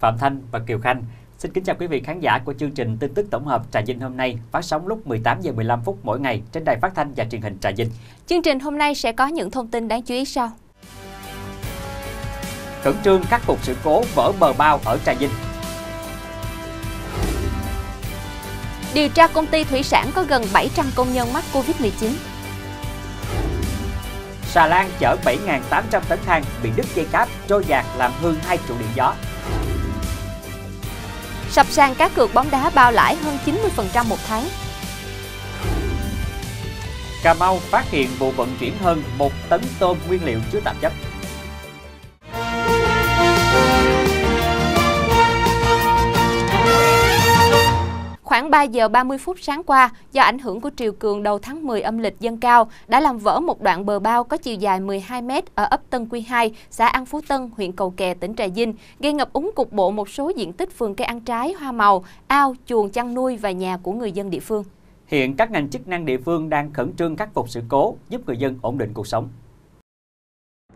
Phạm Thanh và Kiều Khanh. Xin kính chào quý vị khán giả của chương trình tin tức tổng hợp Trà Vinh hôm nay, phát sóng lúc 18 giờ 15 phút mỗi ngày trên đài phát thanh và truyền hình Trà Vinh. Chương trình hôm nay sẽ có những thông tin đáng chú ý sau. Khẩn trương khắc phục sự cố vỡ bờ bao ở Trà Vinh. Điều tra công ty thủy sản có gần 700 công nhân mắc Covid-19. Xà Lan chở 7.800 tấn than bị đứt dây cáp trôi dạt làm hư hai trụ điện gió sập sàn cá cược bóng đá bao lãi hơn 90% một tháng. Cà Mau phát hiện vụ vận chuyển hơn 1 tấn tôm nguyên liệu chứa tạp chất. Khoảng 3 giờ 30 phút sáng qua, do ảnh hưởng của triều cường đầu tháng 10 âm lịch dâng cao, đã làm vỡ một đoạn bờ bao có chiều dài 12 m ở ấp Tân Quy 2, xã An Phú Tân, huyện Cầu Kè, tỉnh Trà Vinh, gây ngập úng cục bộ một số diện tích vườn cây ăn trái, hoa màu, ao, chuồng chăn nuôi và nhà của người dân địa phương. Hiện các ngành chức năng địa phương đang khẩn trương khắc phục sự cố, giúp người dân ổn định cuộc sống.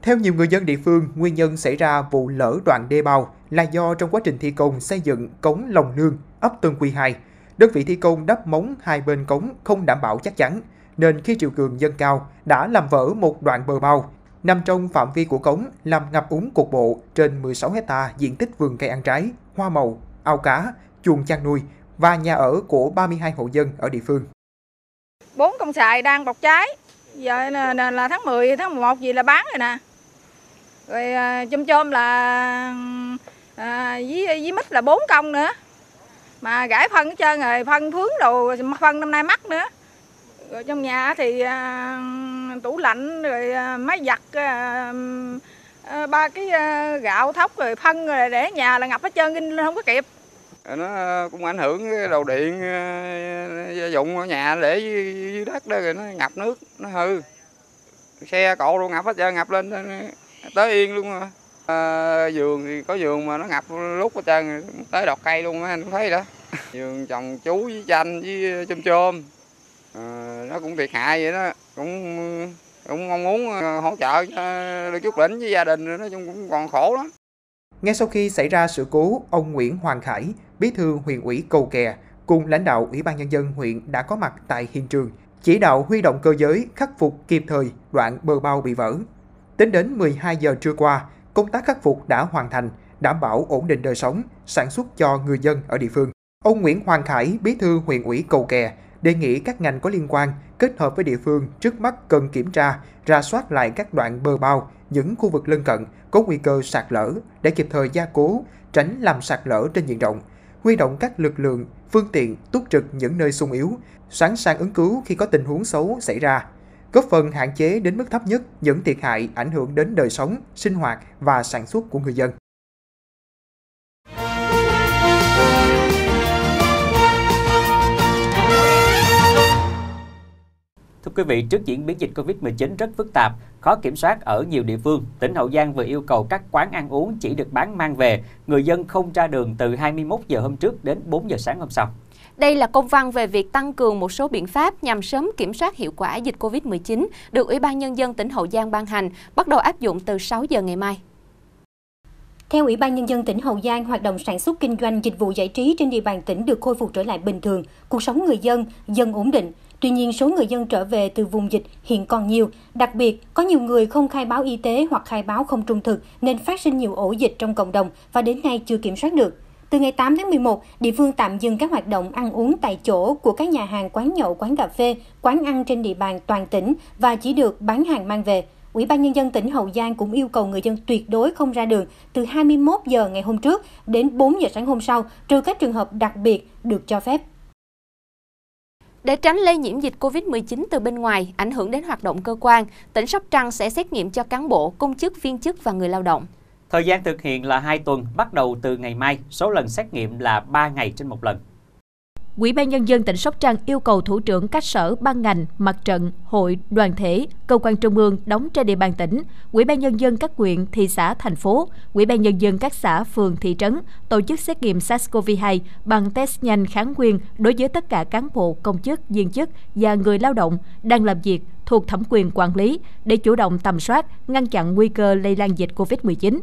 Theo nhiều người dân địa phương, nguyên nhân xảy ra vụ lỡ đoạn đê bao là do trong quá trình thi công xây dựng cống Lòng Nương, ấp Tân Quy 2, Đơn vị thi công đắp móng hai bên cống không đảm bảo chắc chắn, nên khi triều cường dâng cao đã làm vỡ một đoạn bờ bao nằm trong phạm vi của cống làm ngập úng cục bộ trên 16 hecta diện tích vườn cây ăn trái, hoa màu, ao cá, chuồng chăn nuôi và nhà ở của 32 hộ dân ở địa phương. Bốn công xài đang bọc cháy, giờ là, là, là tháng 10, tháng 11 gì là bán rồi nè. Rồi à, chôm chôm là à, với, với mít là bốn công nữa mà gãi phân hết trơn rồi phân phướng đồ phân năm nay mắc nữa rồi trong nhà thì uh, tủ lạnh rồi uh, máy giặt uh, ba cái gạo thóc rồi phân rồi để nhà là ngập hết trơn kinh không có kịp nó cũng ảnh hưởng cái đầu điện gia dụng ở nhà để dưới đất đó rồi nó ngập nước nó hư xe cộ luôn ngập hết trơn ngập lên tới yên luôn rồi À, vườn thì có vườn mà nó ngập lúc hết trơn, tới đọt cây luôn á, anh cũng thấy đó. Vườn trồng chú với chanh với chôm chôm, à, nó cũng thiệt hại vậy đó, cũng cũng mong muốn ờ, hỗ trợ cho chút lĩnh với gia đình, nói chung cũng còn khổ lắm. Ngay sau khi xảy ra sự cố, ông Nguyễn Hoàng Khải, bí thư huyện ủy Cầu Kè, cùng lãnh đạo Ủy ban Nhân dân huyện đã có mặt tại hiện trường, chỉ đạo huy động cơ giới khắc phục kịp thời đoạn bờ bao bị vỡ. Tính đến 12 giờ trưa qua, công tác khắc phục đã hoàn thành, đảm bảo ổn định đời sống, sản xuất cho người dân ở địa phương. Ông Nguyễn Hoàng Khải, bí thư huyện ủy Cầu Kè, đề nghị các ngành có liên quan kết hợp với địa phương trước mắt cần kiểm tra, ra soát lại các đoạn bờ bao, những khu vực lân cận có nguy cơ sạt lở để kịp thời gia cố, tránh làm sạt lở trên diện rộng, huy động các lực lượng, phương tiện túc trực những nơi sung yếu, sẵn sàng ứng cứu khi có tình huống xấu xảy ra góp phần hạn chế đến mức thấp nhất những thiệt hại ảnh hưởng đến đời sống, sinh hoạt và sản xuất của người dân. Thưa quý vị, trước diễn biến dịch Covid-19 rất phức tạp, khó kiểm soát ở nhiều địa phương, tỉnh Hậu Giang vừa yêu cầu các quán ăn uống chỉ được bán mang về, người dân không ra đường từ 21 giờ hôm trước đến 4 giờ sáng hôm sau. Đây là công văn về việc tăng cường một số biện pháp nhằm sớm kiểm soát hiệu quả dịch COVID-19 được Ủy ban Nhân dân tỉnh Hậu Giang ban hành, bắt đầu áp dụng từ 6 giờ ngày mai. Theo Ủy ban Nhân dân tỉnh Hậu Giang, hoạt động sản xuất kinh doanh dịch vụ giải trí trên địa bàn tỉnh được khôi phục trở lại bình thường, cuộc sống người dân, dần ổn định. Tuy nhiên, số người dân trở về từ vùng dịch hiện còn nhiều. Đặc biệt, có nhiều người không khai báo y tế hoặc khai báo không trung thực nên phát sinh nhiều ổ dịch trong cộng đồng và đến nay chưa kiểm soát được. Từ ngày 8 tháng 11, địa phương tạm dừng các hoạt động ăn uống tại chỗ của các nhà hàng, quán nhậu, quán cà phê, quán ăn trên địa bàn toàn tỉnh và chỉ được bán hàng mang về. Ủy ban Nhân dân tỉnh Hậu Giang cũng yêu cầu người dân tuyệt đối không ra đường từ 21 giờ ngày hôm trước đến 4 giờ sáng hôm sau, trừ các trường hợp đặc biệt được cho phép. Để tránh lây nhiễm dịch COVID-19 từ bên ngoài ảnh hưởng đến hoạt động cơ quan, tỉnh Sóc Trăng sẽ xét nghiệm cho cán bộ, công chức, viên chức và người lao động. Thời gian thực hiện là 2 tuần, bắt đầu từ ngày mai, số lần xét nghiệm là 3 ngày trên một lần. Quỹ ban Nhân dân tỉnh Sóc Trăng yêu cầu thủ trưởng các sở, ban ngành, mặt trận, hội, đoàn thể, cơ quan trung ương đóng trên địa bàn tỉnh, Quỹ ban Nhân dân các huyện, thị xã, thành phố, Quỹ ban Nhân dân các xã, phường, thị trấn tổ chức xét nghiệm SARS-CoV-2 bằng test nhanh kháng nguyên đối với tất cả cán bộ, công chức, viên chức và người lao động đang làm việc thuộc thẩm quyền quản lý để chủ động tầm soát, ngăn chặn nguy cơ lây lan dịch COVID-19.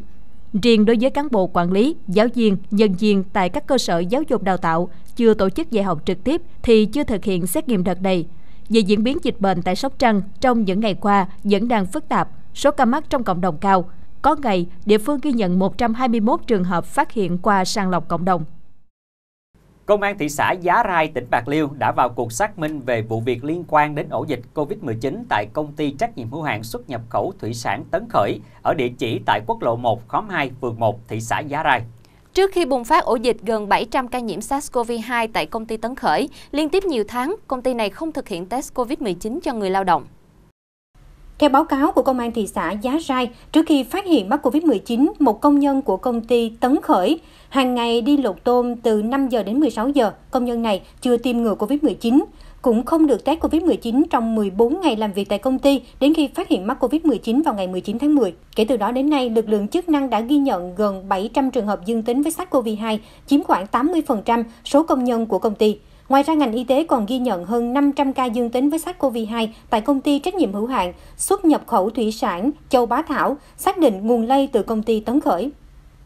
Riêng đối với cán bộ quản lý, giáo viên, nhân viên tại các cơ sở giáo dục đào tạo chưa tổ chức dạy học trực tiếp thì chưa thực hiện xét nghiệm đợt này. Về diễn biến dịch bệnh tại Sóc Trăng trong những ngày qua vẫn đang phức tạp, số ca mắc trong cộng đồng cao. Có ngày, địa phương ghi nhận 121 trường hợp phát hiện qua sàng lọc cộng đồng. Công an thị xã Giá Rai, tỉnh Bạc Liêu đã vào cuộc xác minh về vụ việc liên quan đến ổ dịch COVID-19 tại công ty trách nhiệm hữu hạn xuất nhập khẩu thủy sản Tấn Khởi ở địa chỉ tại quốc lộ 1, khóm 2, phường 1, thị xã Giá Rai. Trước khi bùng phát ổ dịch gần 700 ca nhiễm SARS-CoV-2 tại công ty Tấn Khởi, liên tiếp nhiều tháng, công ty này không thực hiện test COVID-19 cho người lao động. Theo báo cáo của Công an thị xã Giá Rai, trước khi phát hiện mắc COVID-19, một công nhân của công ty Tấn Khởi Hàng ngày đi lột tôm từ 5 giờ đến 16 giờ, công nhân này chưa tiêm ngừa COVID-19 cũng không được test COVID-19 trong 14 ngày làm việc tại công ty đến khi phát hiện mắc COVID-19 vào ngày 19 tháng 10. Kể từ đó đến nay, lực lượng chức năng đã ghi nhận gần 700 trường hợp dương tính với SARS-CoV-2, chiếm khoảng 80% số công nhân của công ty. Ngoài ra, ngành y tế còn ghi nhận hơn 500 ca dương tính với SARS-CoV-2 tại công ty trách nhiệm hữu hạn xuất nhập khẩu thủy sản Châu Bá Thảo, xác định nguồn lây từ công ty Tấn Khởi.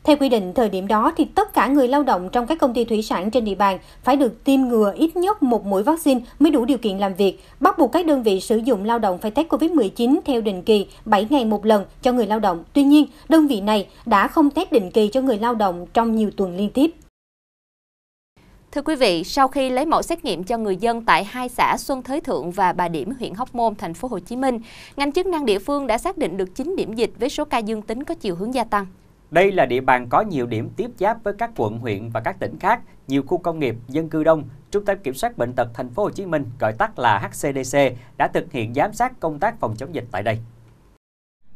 Theo quy định thời điểm đó thì tất cả người lao động trong các công ty thủy sản trên địa bàn phải được tiêm ngừa ít nhất một mũi vaccine mới đủ điều kiện làm việc, bắt buộc các đơn vị sử dụng lao động phải test COVID-19 theo định kỳ 7 ngày một lần cho người lao động. Tuy nhiên, đơn vị này đã không test định kỳ cho người lao động trong nhiều tuần liên tiếp. Thưa quý vị, sau khi lấy mẫu xét nghiệm cho người dân tại hai xã Xuân Thới Thượng và Bà Điểm, huyện Hóc Môn, thành phố Hồ Chí Minh, ngành chức năng địa phương đã xác định được 9 điểm dịch với số ca dương tính có chiều hướng gia tăng. Đây là địa bàn có nhiều điểm tiếp giáp với các quận, huyện và các tỉnh khác, nhiều khu công nghiệp, dân cư đông. Trung tâm Kiểm soát bệnh tật Thành phố Hồ Chí Minh, gọi tắt là HCDC, đã thực hiện giám sát công tác phòng chống dịch tại đây.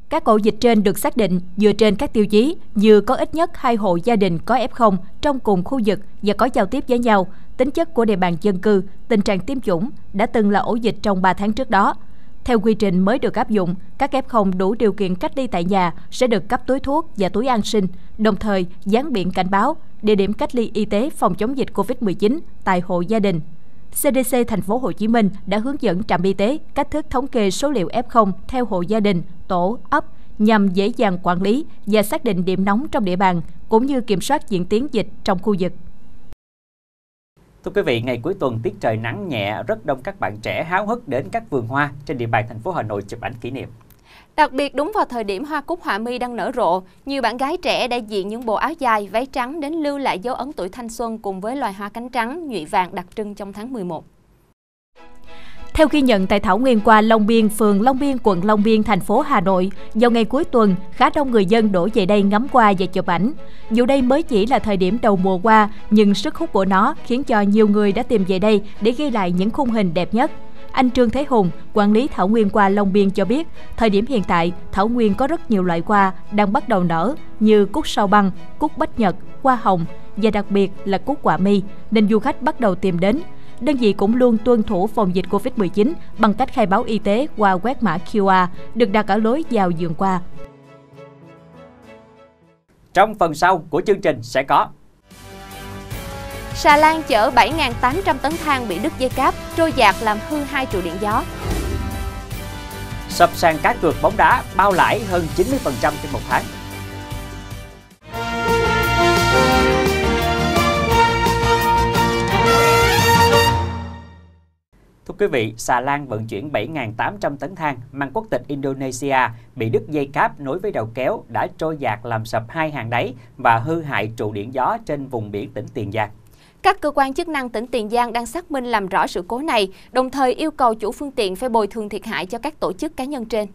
Các ổ dịch trên được xác định dựa trên các tiêu chí như có ít nhất hai hộ gia đình có F0 trong cùng khu vực và có giao tiếp với nhau, tính chất của địa bàn dân cư, tình trạng tiêm chủng đã từng là ổ dịch trong 3 tháng trước đó, theo quy trình mới được áp dụng, các F0 đủ điều kiện cách ly tại nhà sẽ được cấp túi thuốc và túi an sinh, đồng thời dán biển cảnh báo địa điểm cách ly y tế phòng chống dịch COVID-19 tại hộ gia đình. CDC thành phố Hồ Chí Minh đã hướng dẫn trạm y tế cách thức thống kê số liệu F0 theo hộ gia đình, tổ, ấp nhằm dễ dàng quản lý và xác định điểm nóng trong địa bàn cũng như kiểm soát diễn tiến dịch trong khu vực. Thưa quý vị, ngày cuối tuần tiết trời nắng nhẹ, rất đông các bạn trẻ háo hức đến các vườn hoa trên địa bàn thành phố Hà Nội chụp ảnh kỷ niệm. Đặc biệt đúng vào thời điểm hoa cúc họa mi đang nở rộ, nhiều bạn gái trẻ đã diện những bộ áo dài, váy trắng đến lưu lại dấu ấn tuổi thanh xuân cùng với loài hoa cánh trắng, nhụy vàng đặc trưng trong tháng 11. Theo ghi nhận tại Thảo Nguyên qua Long Biên, phường Long Biên, quận Long Biên, thành phố Hà Nội, vào ngày cuối tuần, khá đông người dân đổ về đây ngắm qua và chụp ảnh. Dù đây mới chỉ là thời điểm đầu mùa qua, nhưng sức hút của nó khiến cho nhiều người đã tìm về đây để ghi lại những khung hình đẹp nhất. Anh Trương Thế Hùng, quản lý Thảo Nguyên qua Long Biên cho biết, thời điểm hiện tại, Thảo Nguyên có rất nhiều loại hoa đang bắt đầu nở như cúc sao băng, cúc bách nhật, hoa hồng và đặc biệt là cúc quả mi, nên du khách bắt đầu tìm đến đơn vị cũng luôn tuân thủ phòng dịch COVID-19 bằng cách khai báo y tế qua quét mã QR được đặt ở lối vào giường qua. Trong phần sau của chương trình sẽ có Xà Lan chở 7.800 tấn than bị đứt dây cáp, trôi dạt làm hư hai trụ điện gió. Sập sàn cá cược bóng đá bao lãi hơn 90% trên một tháng. Thưa quý vị, xà lan vận chuyển 7.800 tấn than mang quốc tịch Indonesia bị đứt dây cáp nối với đầu kéo đã trôi dạt làm sập hai hàng đáy và hư hại trụ điện gió trên vùng biển tỉnh Tiền Giang. Các cơ quan chức năng tỉnh Tiền Giang đang xác minh làm rõ sự cố này, đồng thời yêu cầu chủ phương tiện phải bồi thường thiệt hại cho các tổ chức cá nhân trên.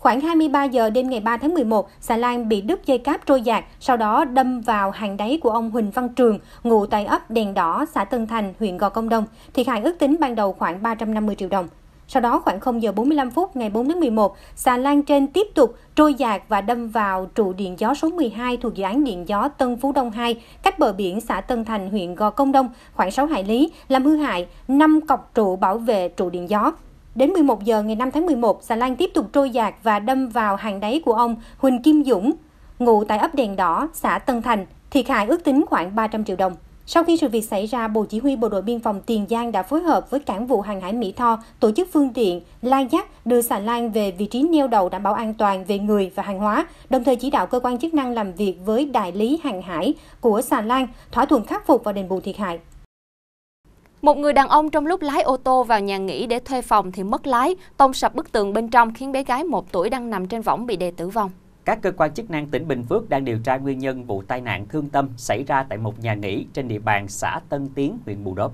Khoảng 23 giờ đêm ngày 3 tháng 11, xà lan bị đứt dây cáp trôi dạt, sau đó đâm vào hàng đáy của ông Huỳnh Văn Trường, ngụ tại ấp Đèn Đỏ, xã Tân Thành, huyện Gò Công Đông. Thiệt hại ước tính ban đầu khoảng 350 triệu đồng. Sau đó khoảng 0 giờ 45 phút ngày 4 tháng 11, xà lan trên tiếp tục trôi dạt và đâm vào trụ điện gió số 12 thuộc dự án điện gió Tân Phú Đông 2, cách bờ biển xã Tân Thành, huyện Gò Công Đông khoảng 6 hải lý, làm hư hại 5 cọc trụ bảo vệ trụ điện gió. Đến 11 giờ ngày 5 tháng 11, xà lan tiếp tục trôi dạt và đâm vào hàng đáy của ông Huỳnh Kim Dũng, ngụ tại ấp Đèn Đỏ, xã Tân Thành, thiệt hại ước tính khoảng 300 triệu đồng. Sau khi sự việc xảy ra, Bộ Chỉ huy Bộ đội Biên phòng Tiền Giang đã phối hợp với cảng vụ hàng hải Mỹ Tho tổ chức phương tiện lai dắt đưa xà lan về vị trí neo đậu đảm bảo an toàn về người và hàng hóa, đồng thời chỉ đạo cơ quan chức năng làm việc với đại lý hàng hải của xà lan thỏa thuận khắc phục và đền bù thiệt hại. Một người đàn ông trong lúc lái ô tô vào nhà nghỉ để thuê phòng thì mất lái, tông sập bức tường bên trong khiến bé gái một tuổi đang nằm trên võng bị đè tử vong. Các cơ quan chức năng tỉnh Bình Phước đang điều tra nguyên nhân vụ tai nạn thương tâm xảy ra tại một nhà nghỉ trên địa bàn xã Tân Tiến, huyện Bù Đốp.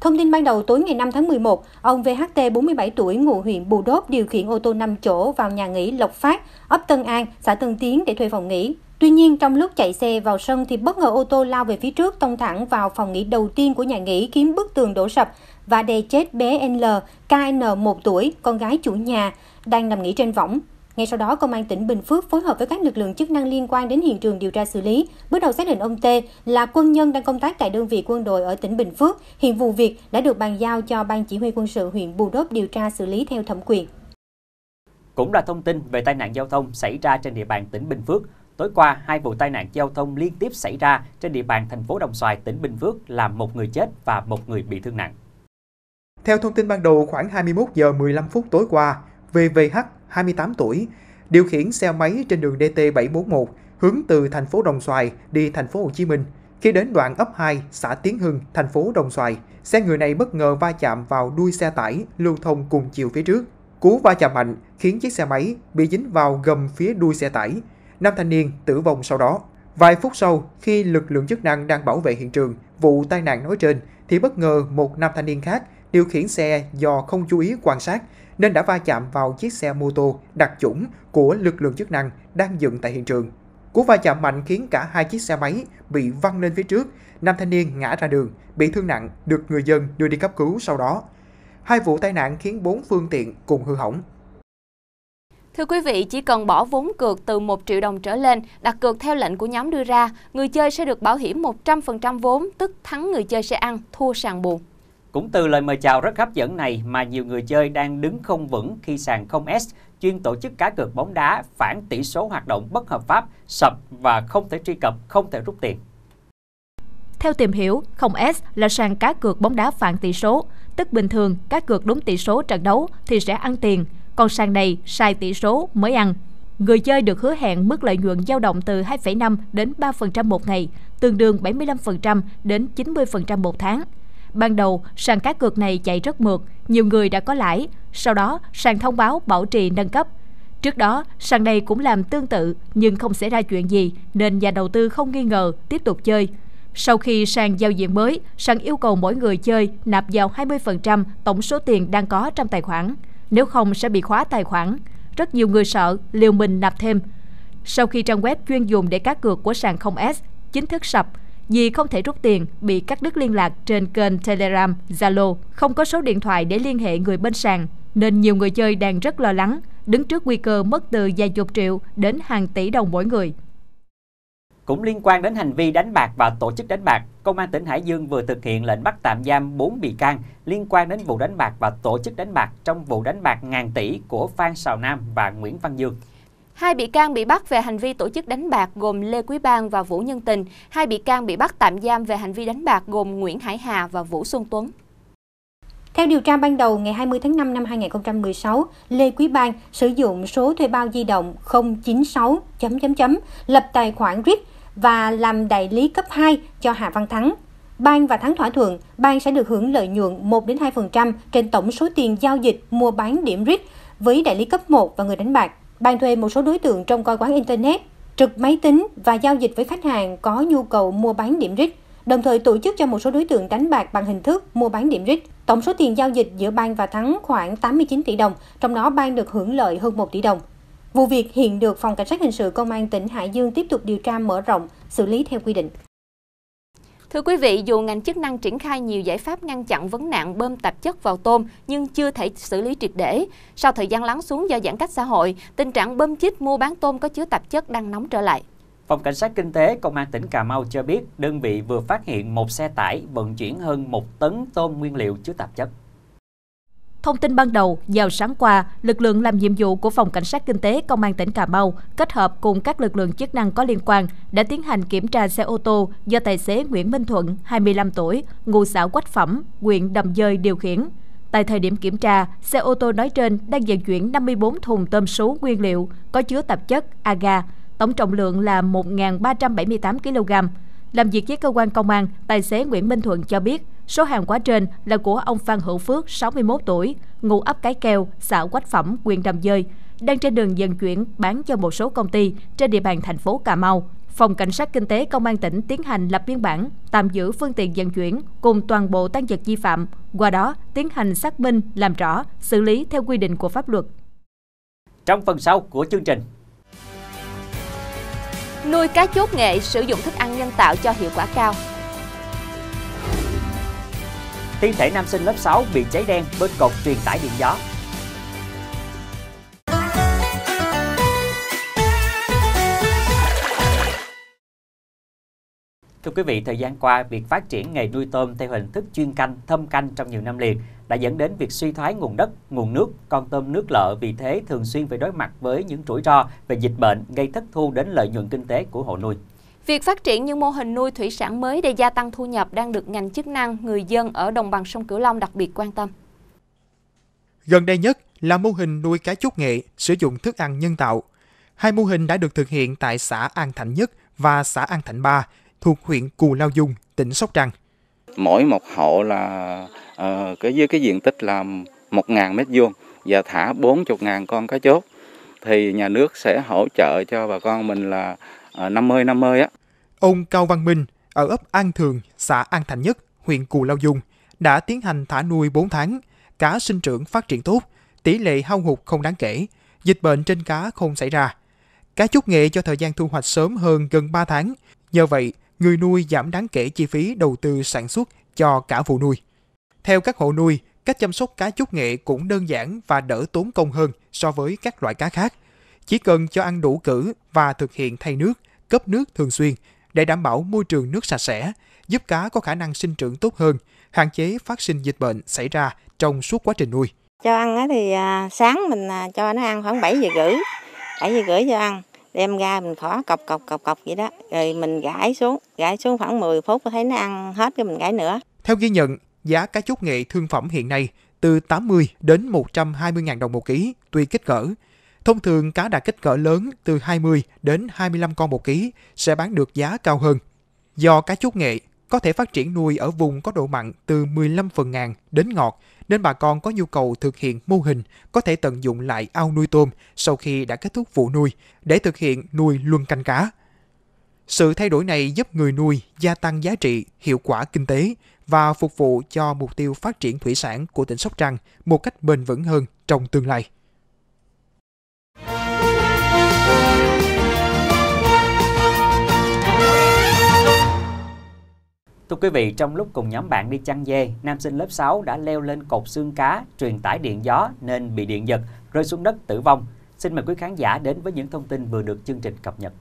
Thông tin ban đầu tối ngày 5 tháng 11, ông VHT 47 tuổi ngụ huyện Bù Đốp điều khiển ô tô 5 chỗ vào nhà nghỉ Lộc Phát, ấp Tân An, xã Tân Tiến để thuê phòng nghỉ. Tuy nhiên, trong lúc chạy xe vào sân thì bất ngờ ô tô lao về phía trước tông thẳng vào phòng nghỉ đầu tiên của nhà nghỉ khiến bức tường đổ sập và đè chết bé NL, KN 1 tuổi, con gái chủ nhà, đang nằm nghỉ trên võng. Ngay sau đó, Công an tỉnh Bình Phước phối hợp với các lực lượng chức năng liên quan đến hiện trường điều tra xử lý. Bước đầu xác định ông T là quân nhân đang công tác tại đơn vị quân đội ở tỉnh Bình Phước. Hiện vụ việc đã được bàn giao cho Ban Chỉ huy quân sự huyện Bù Đốp điều tra xử lý theo thẩm quyền. Cũng là thông tin về tai nạn giao thông xảy ra trên địa bàn tỉnh Bình Phước. Tối qua, hai vụ tai nạn giao thông liên tiếp xảy ra trên địa bàn thành phố Đồng Xoài, tỉnh Bình Phước làm một người chết và một người bị thương nặng. Theo thông tin ban đầu, khoảng 21 giờ 15 phút tối qua, VVH 28 tuổi, điều khiển xe máy trên đường DT741 hướng từ thành phố Đồng Xoài đi thành phố Hồ Chí Minh. Khi đến đoạn ấp 2, xã Tiến Hưng, thành phố Đồng Xoài, xe người này bất ngờ va chạm vào đuôi xe tải lưu thông cùng chiều phía trước. Cú va chạm mạnh khiến chiếc xe máy bị dính vào gầm phía đuôi xe tải. Nam thanh niên tử vong sau đó. Vài phút sau, khi lực lượng chức năng đang bảo vệ hiện trường vụ tai nạn nói trên, thì bất ngờ một nam thanh niên khác điều khiển xe do không chú ý quan sát nên đã va chạm vào chiếc xe mô tô đặc chủng của lực lượng chức năng đang dựng tại hiện trường. Cú va chạm mạnh khiến cả hai chiếc xe máy bị văng lên phía trước, nam thanh niên ngã ra đường, bị thương nặng, được người dân đưa đi cấp cứu sau đó. Hai vụ tai nạn khiến bốn phương tiện cùng hư hỏng. Thưa quý vị, chỉ cần bỏ vốn cược từ 1 triệu đồng trở lên, đặt cược theo lệnh của nhóm đưa ra, người chơi sẽ được bảo hiểm 100% vốn, tức thắng người chơi sẽ ăn, thua sàng buồn. Cũng từ lời mời chào rất hấp dẫn này mà nhiều người chơi đang đứng không vững khi sàn không s chuyên tổ chức cá cược bóng đá phản tỷ số hoạt động bất hợp pháp, sập và không thể truy cập, không thể rút tiền. Theo tìm hiểu, không s là sàn cá cược bóng đá phản tỷ số, tức bình thường cá cược đúng tỷ số trận đấu thì sẽ ăn tiền, còn sàn này sai tỷ số mới ăn. Người chơi được hứa hẹn mức lợi nhuận dao động từ 2,5 đến 3% một ngày, tương đương 75% đến 90% một tháng. Ban đầu, sàn cá cược này chạy rất mượt, nhiều người đã có lãi. Sau đó, sàn thông báo bảo trì nâng cấp. Trước đó, sàn này cũng làm tương tự nhưng không xảy ra chuyện gì nên nhà đầu tư không nghi ngờ tiếp tục chơi. Sau khi sàn giao diện mới, sàn yêu cầu mỗi người chơi nạp vào 20% tổng số tiền đang có trong tài khoản, nếu không sẽ bị khóa tài khoản. Rất nhiều người sợ liều mình nạp thêm. Sau khi trang web chuyên dùng để cá cược của sàn 0S chính thức sập, vì không thể rút tiền, bị cắt đứt liên lạc trên kênh Telegram, Zalo, không có số điện thoại để liên hệ người bên sàn, nên nhiều người chơi đang rất lo lắng, đứng trước nguy cơ mất từ vài chục triệu đến hàng tỷ đồng mỗi người. Cũng liên quan đến hành vi đánh bạc và tổ chức đánh bạc, Công an tỉnh Hải Dương vừa thực hiện lệnh bắt tạm giam 4 bị can liên quan đến vụ đánh bạc và tổ chức đánh bạc trong vụ đánh bạc ngàn tỷ của Phan Sào Nam và Nguyễn Văn Dương. Hai bị can bị bắt về hành vi tổ chức đánh bạc gồm Lê Quý Bang và Vũ Nhân Tình. Hai bị can bị bắt tạm giam về hành vi đánh bạc gồm Nguyễn Hải Hà và Vũ Xuân Tuấn. Theo điều tra ban đầu, ngày 20 tháng 5 năm 2016, Lê Quý Bang sử dụng số thuê bao di động 096... chấm lập tài khoản RIP và làm đại lý cấp 2 cho Hà Văn Thắng. Ban và Thắng thỏa thuận, Ban sẽ được hưởng lợi nhuận 1-2% trên tổng số tiền giao dịch mua bán điểm RIP với đại lý cấp 1 và người đánh bạc. Bạn thuê một số đối tượng trong coi quán Internet, trực máy tính và giao dịch với khách hàng có nhu cầu mua bán điểm rít, đồng thời tổ chức cho một số đối tượng đánh bạc bằng hình thức mua bán điểm rít. Tổng số tiền giao dịch giữa Ban và Thắng khoảng 89 tỷ đồng, trong đó Ban được hưởng lợi hơn 1 tỷ đồng. Vụ việc hiện được Phòng Cảnh sát Hình sự Công an tỉnh Hải Dương tiếp tục điều tra mở rộng, xử lý theo quy định. Thưa quý vị, dù ngành chức năng triển khai nhiều giải pháp ngăn chặn vấn nạn bơm tạp chất vào tôm nhưng chưa thể xử lý triệt để. Sau thời gian lắng xuống do giãn cách xã hội, tình trạng bơm chích mua bán tôm có chứa tạp chất đang nóng trở lại. Phòng Cảnh sát Kinh tế Công an tỉnh Cà Mau cho biết đơn vị vừa phát hiện một xe tải vận chuyển hơn một tấn tôm nguyên liệu chứa tạp chất. Thông tin ban đầu, vào sáng qua, lực lượng làm nhiệm vụ của Phòng Cảnh sát Kinh tế Công an tỉnh Cà Mau kết hợp cùng các lực lượng chức năng có liên quan đã tiến hành kiểm tra xe ô tô do tài xế Nguyễn Minh Thuận, 25 tuổi, ngụ xã Quách Phẩm, huyện Đầm Dơi điều khiển. Tại thời điểm kiểm tra, xe ô tô nói trên đang vận chuyển 54 thùng tôm sú nguyên liệu có chứa tạp chất AGA, tổng trọng lượng là 1.378 kg. Làm việc với cơ quan công an, tài xế Nguyễn Minh Thuận cho biết Số hàng quá trên là của ông Phan Hữu Phước, 61 tuổi, ngụ ấp Cái Keo, xã Quách Phẩm, huyện Đầm Dơi, đang trên đường dần chuyển bán cho một số công ty trên địa bàn thành phố Cà Mau. Phòng Cảnh sát Kinh tế Công an tỉnh tiến hành lập biên bản, tạm giữ phương tiện vận chuyển cùng toàn bộ tăng vật vi phạm, qua đó tiến hành xác minh, làm rõ, xử lý theo quy định của pháp luật. Trong phần sau của chương trình Nuôi cá chốt nghệ sử dụng thức ăn nhân tạo cho hiệu quả cao Thi thể nam sinh lớp 6 bị cháy đen bên cột truyền tải điện gió. Thưa quý vị, thời gian qua, việc phát triển nghề nuôi tôm theo hình thức chuyên canh, thâm canh trong nhiều năm liền đã dẫn đến việc suy thoái nguồn đất, nguồn nước, con tôm nước lợ vì thế thường xuyên phải đối mặt với những rủi ro về dịch bệnh gây thất thu đến lợi nhuận kinh tế của hộ nuôi. Việc phát triển những mô hình nuôi thủy sản mới để gia tăng thu nhập đang được ngành chức năng, người dân ở đồng bằng sông Cửu Long đặc biệt quan tâm. Gần đây nhất là mô hình nuôi cá chốt nghệ sử dụng thức ăn nhân tạo. Hai mô hình đã được thực hiện tại xã An Thạnh Nhất và xã An Thạnh Ba thuộc huyện Cù Lao Dung, tỉnh Sóc Trăng. Mỗi một hộ là uh, cái dưới cái diện tích là 1.000 mét vuông và thả 40.000 con cá chốt thì nhà nước sẽ hỗ trợ cho bà con mình là 50 ờ, 50 á Ông Cao Văn Minh ở ấp An Thường, xã An Thành Nhất, huyện Cù Lao Dung đã tiến hành thả nuôi 4 tháng, cá sinh trưởng phát triển tốt, tỷ lệ hao hụt không đáng kể, dịch bệnh trên cá không xảy ra. Cá chút nghệ cho thời gian thu hoạch sớm hơn gần 3 tháng, nhờ vậy người nuôi giảm đáng kể chi phí đầu tư sản xuất cho cả vụ nuôi. Theo các hộ nuôi, cách chăm sóc cá chúc nghệ cũng đơn giản và đỡ tốn công hơn so với các loại cá khác. Chỉ cần cho ăn đủ cử và thực hiện thay nước, cấp nước thường xuyên để đảm bảo môi trường nước sạch sẽ, giúp cá có khả năng sinh trưởng tốt hơn, hạn chế phát sinh dịch bệnh xảy ra trong suốt quá trình nuôi. Cho ăn thì à, sáng mình à, cho nó ăn khoảng 7 giờ rưỡi, 7 giờ rưỡi cho ăn, đem ra mình khó cọc cọc cọc cọc vậy đó, rồi mình gãi xuống, gãi xuống khoảng 10 phút thấy nó ăn hết rồi mình gãi nữa. Theo ghi nhận, giá cá chốt nghệ thương phẩm hiện nay từ 80 đến 120 000 đồng một ký, tuy kích cỡ, Thông thường cá đạt kích cỡ lớn từ 20 đến 25 con một ký sẽ bán được giá cao hơn. Do cá chốt nghệ có thể phát triển nuôi ở vùng có độ mặn từ 15 phần ngàn đến ngọt, nên bà con có nhu cầu thực hiện mô hình có thể tận dụng lại ao nuôi tôm sau khi đã kết thúc vụ nuôi để thực hiện nuôi luân canh cá. Sự thay đổi này giúp người nuôi gia tăng giá trị, hiệu quả kinh tế và phục vụ cho mục tiêu phát triển thủy sản của tỉnh Sóc Trăng một cách bền vững hơn trong tương lai. Thưa quý vị, trong lúc cùng nhóm bạn đi chăn dê, nam sinh lớp 6 đã leo lên cột xương cá, truyền tải điện gió nên bị điện giật, rơi xuống đất tử vong. Xin mời quý khán giả đến với những thông tin vừa được chương trình cập nhật.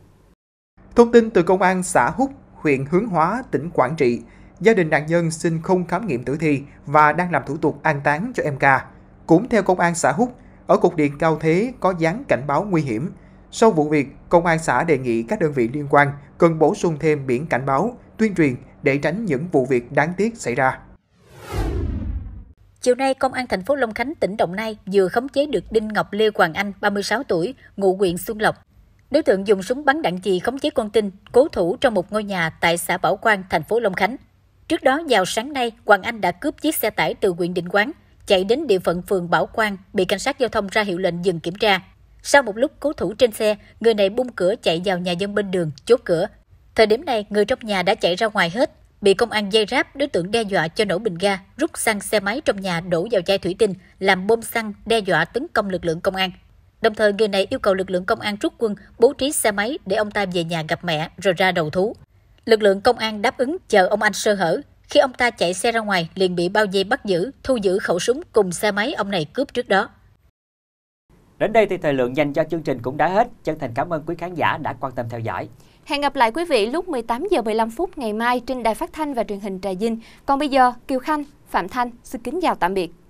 Thông tin từ Công an xã Húc, huyện Hướng Hóa, tỉnh Quảng Trị. Gia đình nạn nhân xin không khám nghiệm tử thi và đang làm thủ tục an táng cho em ca. Cũng theo Công an xã Húc, ở cột điện Cao Thế có dán cảnh báo nguy hiểm. Sau vụ việc, Công an xã đề nghị các đơn vị liên quan cần bổ sung thêm biển cảnh báo, tuyên truyền để tránh những vụ việc đáng tiếc xảy ra. Chiều nay, Công an thành phố Long Khánh, tỉnh Đồng Nai vừa khống chế được Đinh Ngọc Lê Hoàng Anh, 36 tuổi, ngụ huyện Xuân Lộc. Đối tượng dùng súng bắn đạn chì khống chế con tin, cố thủ trong một ngôi nhà tại xã Bảo Quang, thành phố Long Khánh. Trước đó, vào sáng nay, Hoàng Anh đã cướp chiếc xe tải từ huyện Định Quán, chạy đến địa phận phường Bảo Quang, bị cảnh sát giao thông ra hiệu lệnh dừng kiểm tra. Sau một lúc cố thủ trên xe, người này bung cửa chạy vào nhà dân bên đường, chốt cửa, Thời điểm này, người trong nhà đã chạy ra ngoài hết. Bị công an dây ráp, đối tượng đe dọa cho nổ bình ga, rút xăng xe máy trong nhà đổ vào chai thủy tinh, làm bom xăng, đe dọa tấn công lực lượng công an. Đồng thời, người này yêu cầu lực lượng công an rút quân, bố trí xe máy để ông ta về nhà gặp mẹ rồi ra đầu thú. Lực lượng công an đáp ứng chờ ông anh sơ hở. Khi ông ta chạy xe ra ngoài, liền bị bao dây bắt giữ, thu giữ khẩu súng cùng xe máy ông này cướp trước đó. Đến đây thì thời lượng dành cho chương trình cũng đã hết. Chân thành cảm ơn quý khán giả đã quan tâm theo dõi. Hẹn gặp lại quý vị lúc 18 giờ 15 phút ngày mai trên Đài Phát thanh và Truyền hình Trà Vinh. Còn bây giờ, Kiều Khanh, Phạm Thanh xin kính chào tạm biệt.